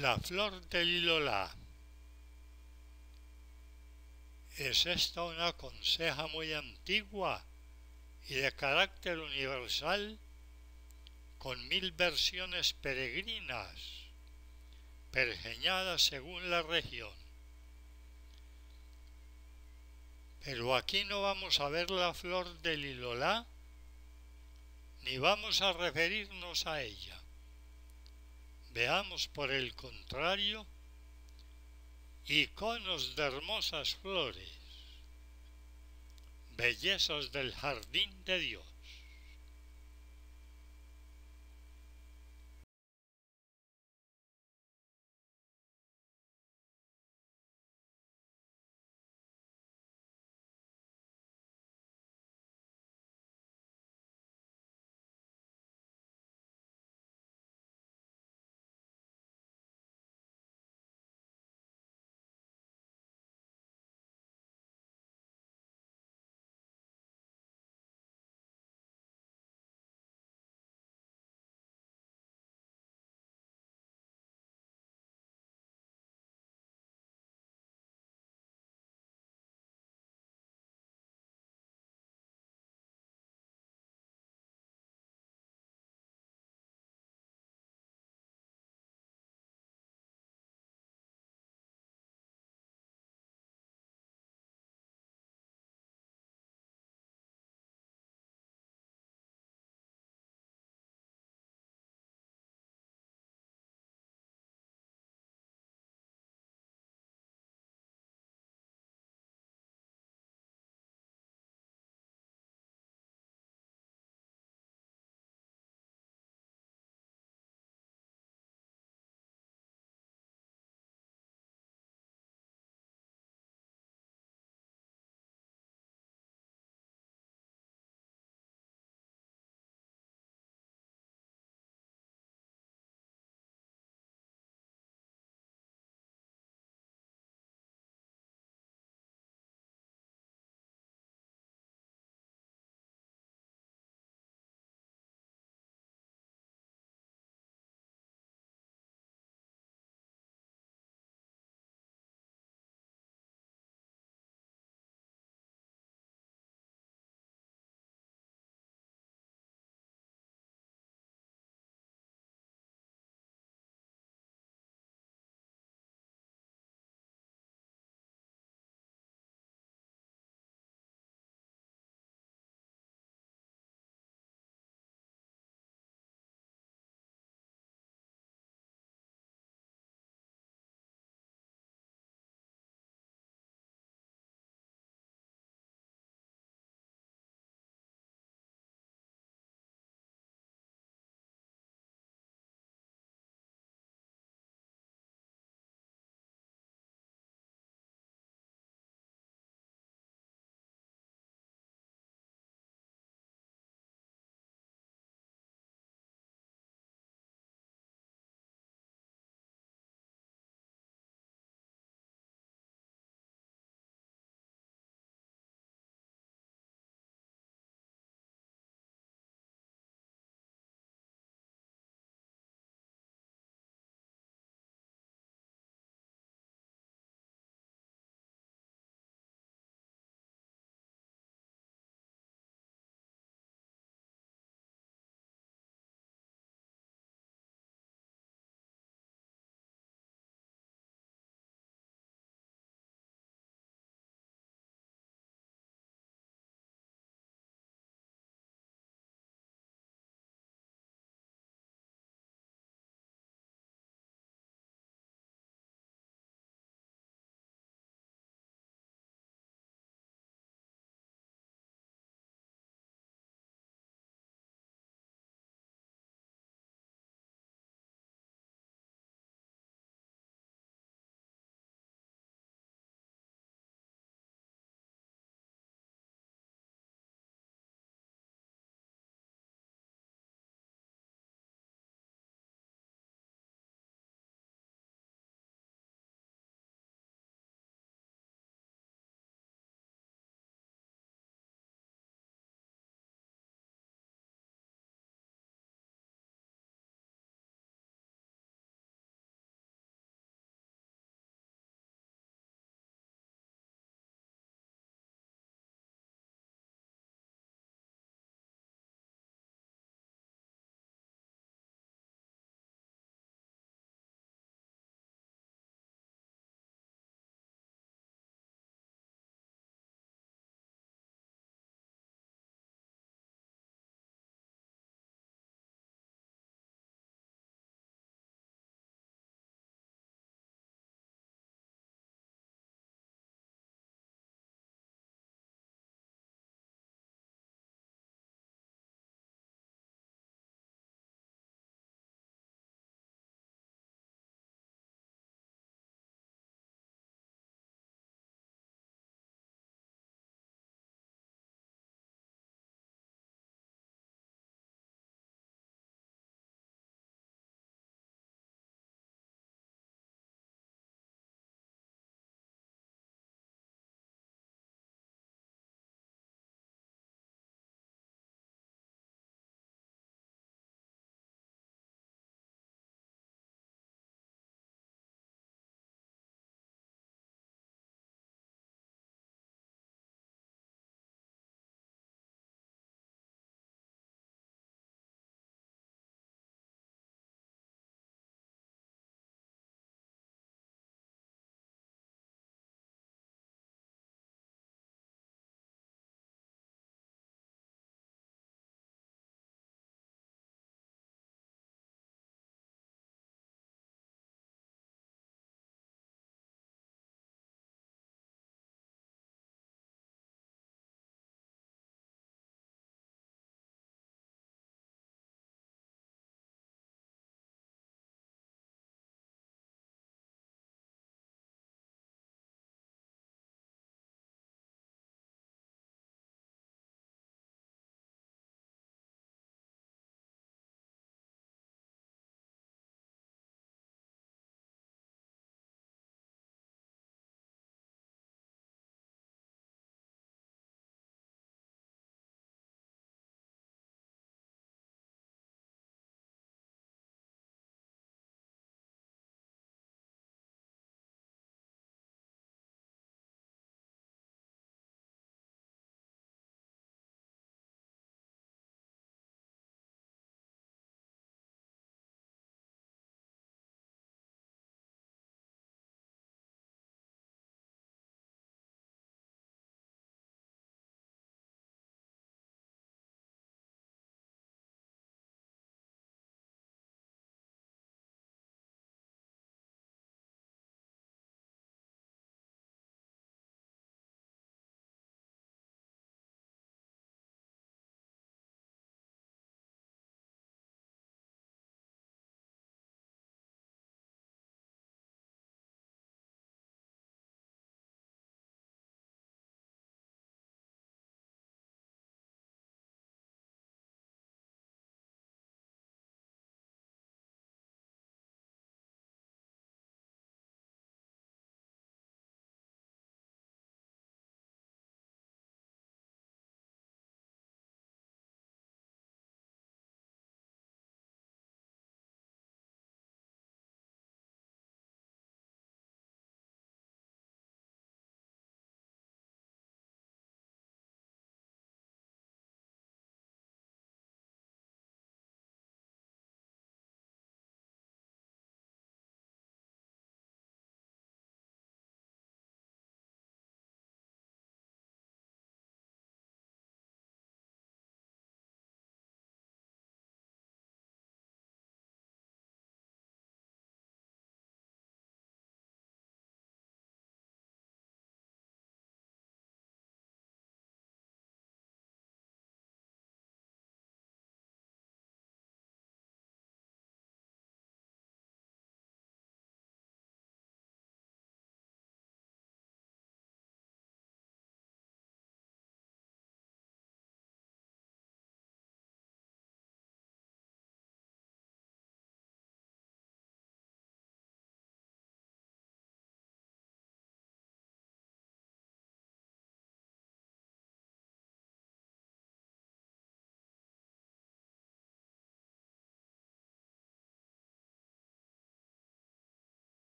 La flor del Lilola. Es esta una conseja muy antigua y de carácter universal con mil versiones peregrinas, pergeñadas según la región. Pero aquí no vamos a ver la flor del Lilola, ni vamos a referirnos a ella. Veamos por el contrario iconos de hermosas flores, bellezas del jardín de Dios.